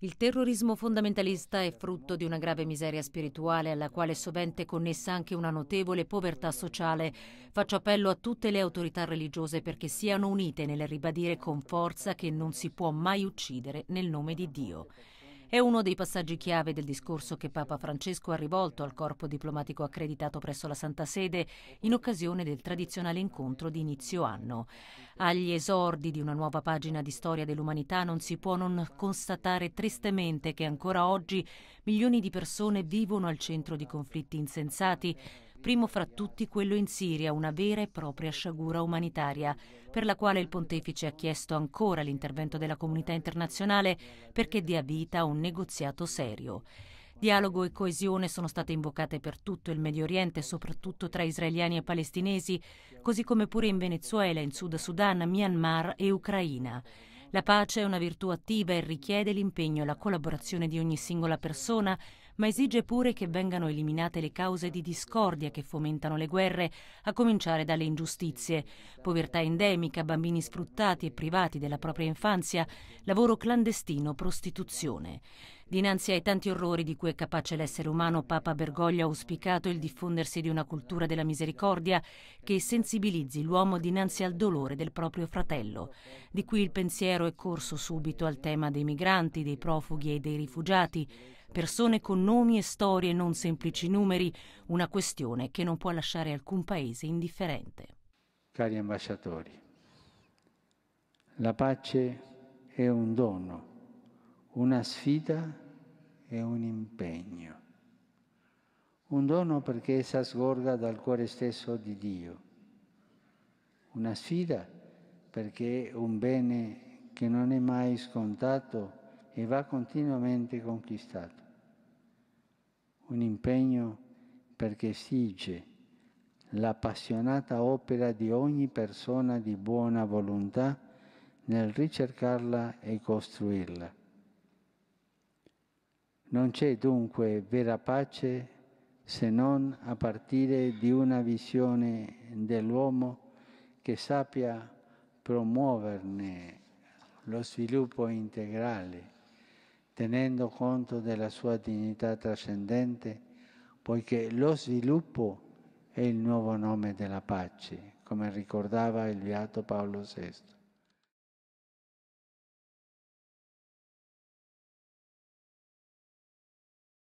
Il terrorismo fondamentalista è frutto di una grave miseria spirituale alla quale sovente è connessa anche una notevole povertà sociale. Faccio appello a tutte le autorità religiose perché siano unite nel ribadire con forza che non si può mai uccidere nel nome di Dio. È uno dei passaggi chiave del discorso che Papa Francesco ha rivolto al corpo diplomatico accreditato presso la Santa Sede in occasione del tradizionale incontro di inizio anno. Agli esordi di una nuova pagina di storia dell'umanità non si può non constatare tristemente che ancora oggi milioni di persone vivono al centro di conflitti insensati primo fra tutti quello in Siria, una vera e propria sciagura umanitaria, per la quale il pontefice ha chiesto ancora l'intervento della comunità internazionale perché dia vita a un negoziato serio. Dialogo e coesione sono state invocate per tutto il Medio Oriente, soprattutto tra israeliani e palestinesi, così come pure in Venezuela, in Sud Sudan, Myanmar e Ucraina. La pace è una virtù attiva e richiede l'impegno e la collaborazione di ogni singola persona, ma esige pure che vengano eliminate le cause di discordia che fomentano le guerre, a cominciare dalle ingiustizie, povertà endemica, bambini sfruttati e privati della propria infanzia, lavoro clandestino, prostituzione. Dinanzi ai tanti orrori di cui è capace l'essere umano, Papa Bergoglio ha auspicato il diffondersi di una cultura della misericordia che sensibilizzi l'uomo dinanzi al dolore del proprio fratello. Di qui il pensiero è corso subito al tema dei migranti, dei profughi e dei rifugiati, persone con nomi e storie non semplici numeri, una questione che non può lasciare alcun paese indifferente. Cari ambasciatori, la pace è un dono una sfida e un impegno. Un dono perché essa sgorga dal cuore stesso di Dio. Una sfida perché è un bene che non è mai scontato e va continuamente conquistato. Un impegno perché esige l'appassionata opera di ogni persona di buona volontà nel ricercarla e costruirla non c'è dunque vera pace se non a partire di una visione dell'uomo che sappia promuoverne lo sviluppo integrale, tenendo conto della sua dignità trascendente, poiché lo sviluppo è il nuovo nome della pace, come ricordava il beato Paolo VI.